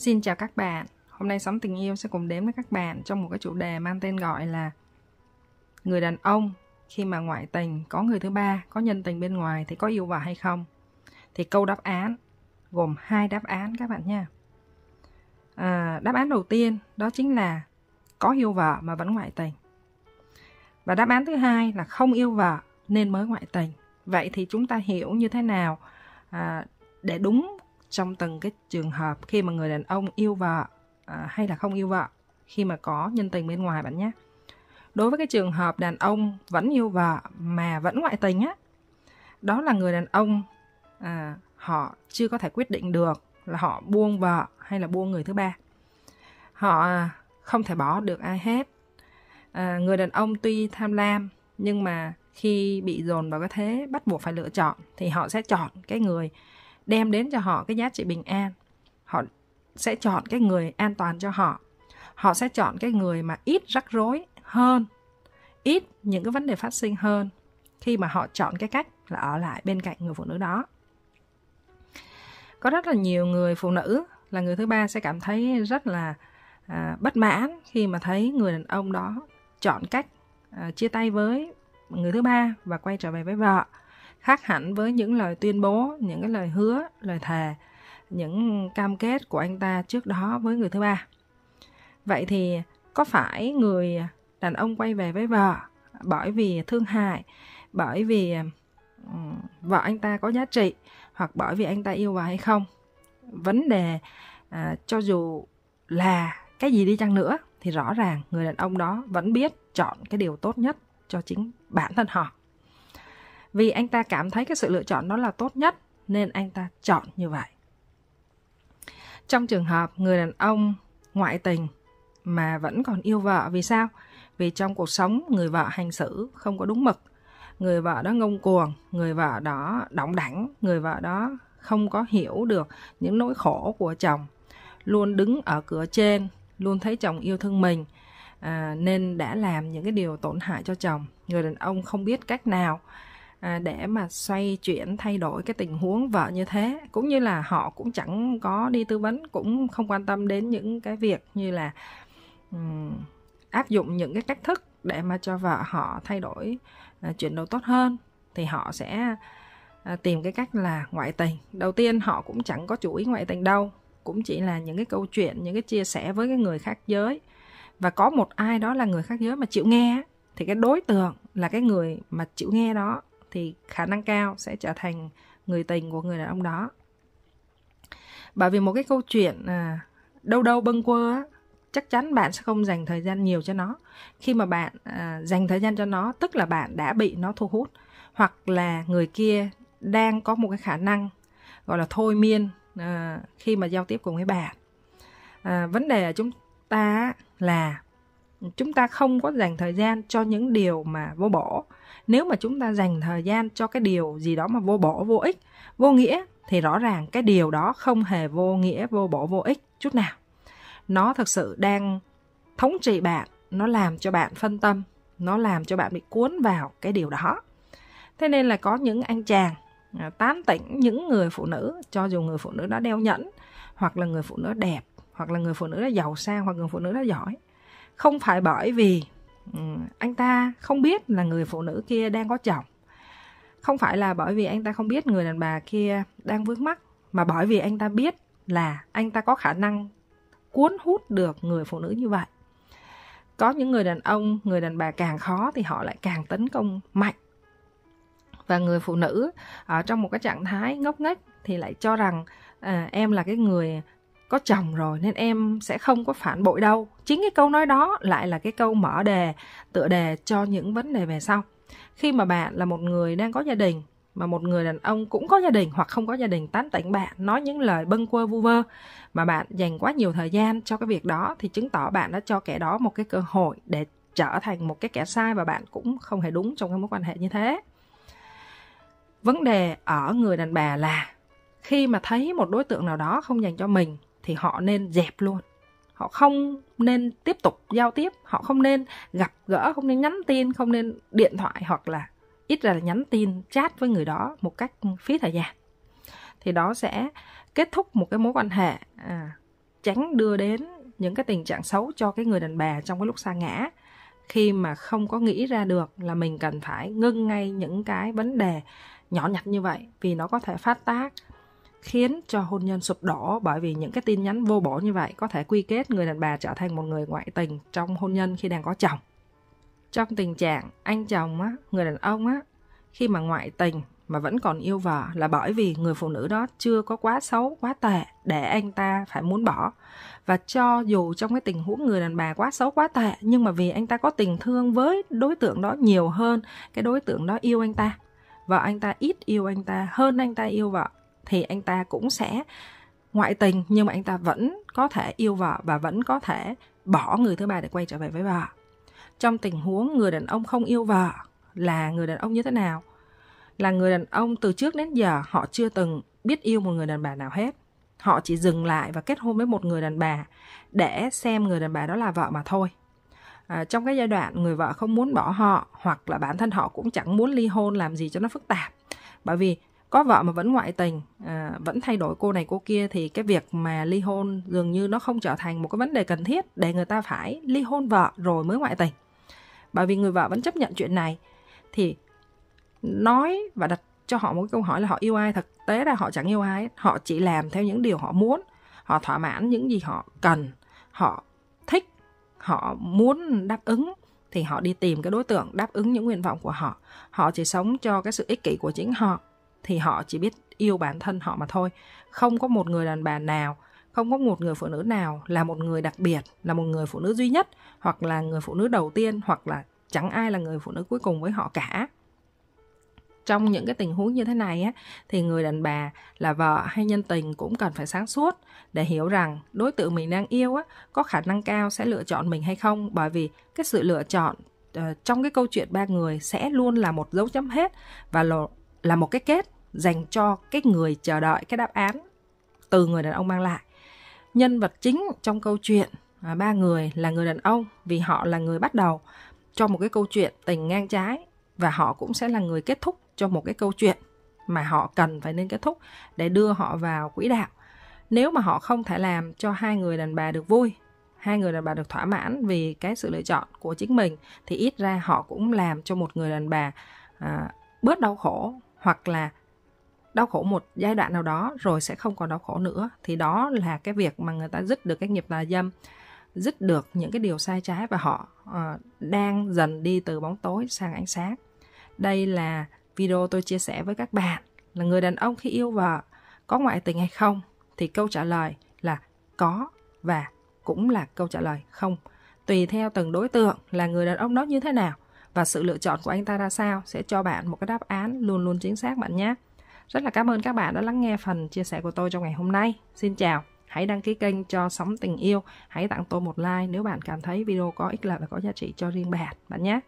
Xin chào các bạn. Hôm nay Sống Tình Yêu sẽ cùng đến với các bạn trong một cái chủ đề mang tên gọi là Người đàn ông khi mà ngoại tình có người thứ ba, có nhân tình bên ngoài thì có yêu vợ hay không? Thì câu đáp án gồm hai đáp án các bạn nha. À, đáp án đầu tiên đó chính là có yêu vợ mà vẫn ngoại tình. Và đáp án thứ hai là không yêu vợ nên mới ngoại tình. Vậy thì chúng ta hiểu như thế nào à, để đúng trong từng cái trường hợp khi mà người đàn ông yêu vợ à, hay là không yêu vợ khi mà có nhân tình bên ngoài bạn nhé đối với cái trường hợp đàn ông vẫn yêu vợ mà vẫn ngoại tình á đó là người đàn ông à, họ chưa có thể quyết định được là họ buông vợ hay là buông người thứ ba họ không thể bỏ được ai hết à, người đàn ông tuy tham lam nhưng mà khi bị dồn vào cái thế bắt buộc phải lựa chọn thì họ sẽ chọn cái người đem đến cho họ cái giá trị bình an họ sẽ chọn cái người an toàn cho họ họ sẽ chọn cái người mà ít rắc rối hơn ít những cái vấn đề phát sinh hơn khi mà họ chọn cái cách là ở lại bên cạnh người phụ nữ đó có rất là nhiều người phụ nữ là người thứ ba sẽ cảm thấy rất là à, bất mãn khi mà thấy người đàn ông đó chọn cách à, chia tay với người thứ ba và quay trở về với vợ khác hẳn với những lời tuyên bố những cái lời hứa lời thề những cam kết của anh ta trước đó với người thứ ba vậy thì có phải người đàn ông quay về với vợ bởi vì thương hại bởi vì vợ anh ta có giá trị hoặc bởi vì anh ta yêu vợ hay không vấn đề à, cho dù là cái gì đi chăng nữa thì rõ ràng người đàn ông đó vẫn biết chọn cái điều tốt nhất cho chính bản thân họ vì anh ta cảm thấy cái sự lựa chọn đó là tốt nhất nên anh ta chọn như vậy trong trường hợp người đàn ông ngoại tình mà vẫn còn yêu vợ vì sao vì trong cuộc sống người vợ hành xử không có đúng mực người vợ đó ngông cuồng người vợ đó đỏng đảnh người vợ đó không có hiểu được những nỗi khổ của chồng luôn đứng ở cửa trên luôn thấy chồng yêu thương mình à, nên đã làm những cái điều tổn hại cho chồng người đàn ông không biết cách nào À, để mà xoay chuyển thay đổi cái tình huống vợ như thế cũng như là họ cũng chẳng có đi tư vấn cũng không quan tâm đến những cái việc như là áp dụng những cái cách thức để mà cho vợ họ thay đổi à, chuyển đổi tốt hơn thì họ sẽ à, tìm cái cách là ngoại tình đầu tiên họ cũng chẳng có chủ ý ngoại tình đâu cũng chỉ là những cái câu chuyện những cái chia sẻ với cái người khác giới và có một ai đó là người khác giới mà chịu nghe thì cái đối tượng là cái người mà chịu nghe đó thì khả năng cao sẽ trở thành người tình của người đàn ông đó bởi vì một cái câu chuyện à, đâu đâu bâng quơ á, chắc chắn bạn sẽ không dành thời gian nhiều cho nó khi mà bạn à, dành thời gian cho nó tức là bạn đã bị nó thu hút hoặc là người kia đang có một cái khả năng gọi là thôi miên à, khi mà giao tiếp cùng với bạn à, vấn đề ở chúng ta là chúng ta không có dành thời gian cho những điều mà vô bổ nếu mà chúng ta dành thời gian cho cái điều gì đó mà vô bổ vô ích vô nghĩa thì rõ ràng cái điều đó không hề vô nghĩa vô bổ vô ích chút nào nó thực sự đang thống trị bạn nó làm cho bạn phân tâm nó làm cho bạn bị cuốn vào cái điều đó thế nên là có những anh chàng à, tán tỉnh những người phụ nữ cho dù người phụ nữ đã đeo nhẫn hoặc là người phụ nữ đẹp hoặc là người phụ nữ đó giàu sang hoặc người phụ nữ đó giỏi không phải bởi vì ừ. anh ta không biết là người phụ nữ kia đang có chồng không phải là bởi vì anh ta không biết người đàn bà kia đang vướng mắc mà bởi vì anh ta biết là anh ta có khả năng cuốn hút được người phụ nữ như vậy có những người đàn ông người đàn bà càng khó thì họ lại càng tấn công mạnh và người phụ nữ ở trong một cái trạng thái ngốc nghếch thì lại cho rằng à, em là cái người có chồng rồi nên em sẽ không có phản bội đâu chính cái câu nói đó lại là cái câu mở đề tựa đề cho những vấn đề về sau khi mà bạn là một người đang có gia đình mà một người đàn ông cũng có gia đình hoặc không có gia đình tán tỉnh bạn nói những lời bâng quơ vu vơ mà bạn dành quá nhiều thời gian cho cái việc đó thì chứng tỏ bạn đã cho kẻ đó một cái cơ hội để trở thành một cái kẻ sai và bạn cũng không hề đúng trong cái mối quan hệ như thế vấn đề ở người đàn bà là khi mà thấy một đối tượng nào đó không dành cho mình thì họ nên dẹp luôn họ không nên tiếp tục giao tiếp họ không nên gặp gỡ không nên nhắn tin không nên điện thoại hoặc là ít ra là nhắn tin chat với người đó một cách phí thời gian thì đó sẽ kết thúc một cái mối quan hệ à, tránh đưa đến những cái tình trạng xấu cho cái người đàn bà trong cái lúc xa ngã khi mà không có nghĩ ra được là mình cần phải ngưng ngay những cái vấn đề nhỏ nhặt như vậy vì nó có thể phát tác khiến cho hôn nhân sụp đổ bởi vì những cái tin nhắn vô bổ như vậy có thể quy kết người đàn bà trở thành một người ngoại tình trong hôn nhân khi đang có chồng. Trong tình trạng anh chồng á, người đàn ông á, khi mà ngoại tình mà vẫn còn yêu vợ là bởi vì người phụ nữ đó chưa có quá xấu, quá tệ để anh ta phải muốn bỏ. Và cho dù trong cái tình huống người đàn bà quá xấu, quá tệ nhưng mà vì anh ta có tình thương với đối tượng đó nhiều hơn cái đối tượng đó yêu anh ta và anh ta ít yêu anh ta hơn anh ta yêu vợ thì anh ta cũng sẽ ngoại tình nhưng mà anh ta vẫn có thể yêu vợ và vẫn có thể bỏ người thứ ba để quay trở về với vợ trong tình huống người đàn ông không yêu vợ là người đàn ông như thế nào là người đàn ông từ trước đến giờ họ chưa từng biết yêu một người đàn bà nào hết họ chỉ dừng lại và kết hôn với một người đàn bà để xem người đàn bà đó là vợ mà thôi à, trong cái giai đoạn người vợ không muốn bỏ họ hoặc là bản thân họ cũng chẳng muốn ly hôn làm gì cho nó phức tạp bởi vì có vợ mà vẫn ngoại tình à, vẫn thay đổi cô này cô kia thì cái việc mà ly hôn dường như nó không trở thành một cái vấn đề cần thiết để người ta phải ly hôn vợ rồi mới ngoại tình bởi vì người vợ vẫn chấp nhận chuyện này thì nói và đặt cho họ một câu hỏi là họ yêu ai thực tế ra họ chẳng yêu ai họ chỉ làm theo những điều họ muốn họ thỏa mãn những gì họ cần họ thích họ muốn đáp ứng thì họ đi tìm cái đối tượng đáp ứng những nguyện vọng của họ họ chỉ sống cho cái sự ích kỷ của chính họ thì họ chỉ biết yêu bản thân họ mà thôi không có một người đàn bà nào không có một người phụ nữ nào là một người đặc biệt là một người phụ nữ duy nhất hoặc là người phụ nữ đầu tiên hoặc là chẳng ai là người phụ nữ cuối cùng với họ cả trong những cái tình huống như thế này á thì người đàn bà là vợ hay nhân tình cũng cần phải sáng suốt để hiểu rằng đối tượng mình đang yêu á có khả năng cao sẽ lựa chọn mình hay không bởi vì cái sự lựa chọn uh, trong cái câu chuyện ba người sẽ luôn là một dấu chấm hết và lộ là một cái kết dành cho cái người chờ đợi cái đáp án từ người đàn ông mang lại nhân vật chính trong câu chuyện à, ba người là người đàn ông vì họ là người bắt đầu cho một cái câu chuyện tình ngang trái và họ cũng sẽ là người kết thúc cho một cái câu chuyện mà họ cần phải nên kết thúc để đưa họ vào quỹ đạo nếu mà họ không thể làm cho hai người đàn bà được vui hai người đàn bà được thỏa mãn vì cái sự lựa chọn của chính mình thì ít ra họ cũng làm cho một người đàn bà à, bớt đau khổ hoặc là đau khổ một giai đoạn nào đó rồi sẽ không còn đau khổ nữa thì đó là cái việc mà người ta dứt được cái nghiệp tà dâm dứt được những cái điều sai trái và họ uh, đang dần đi từ bóng tối sang ánh sáng đây là video tôi chia sẻ với các bạn là người đàn ông khi yêu vợ có ngoại tình hay không thì câu trả lời là có và cũng là câu trả lời không tùy theo từng đối tượng là người đàn ông đó như thế nào và sự lựa chọn của anh ta ra sao sẽ cho bạn một cái đáp án luôn luôn chính xác bạn nhé. Rất là cảm ơn các bạn đã lắng nghe phần chia sẻ của tôi trong ngày hôm nay. Xin chào, hãy đăng ký kênh cho sóng Tình Yêu, hãy tặng tôi một like nếu bạn cảm thấy video có ích lợi và có giá trị cho riêng bạn, bạn nhé.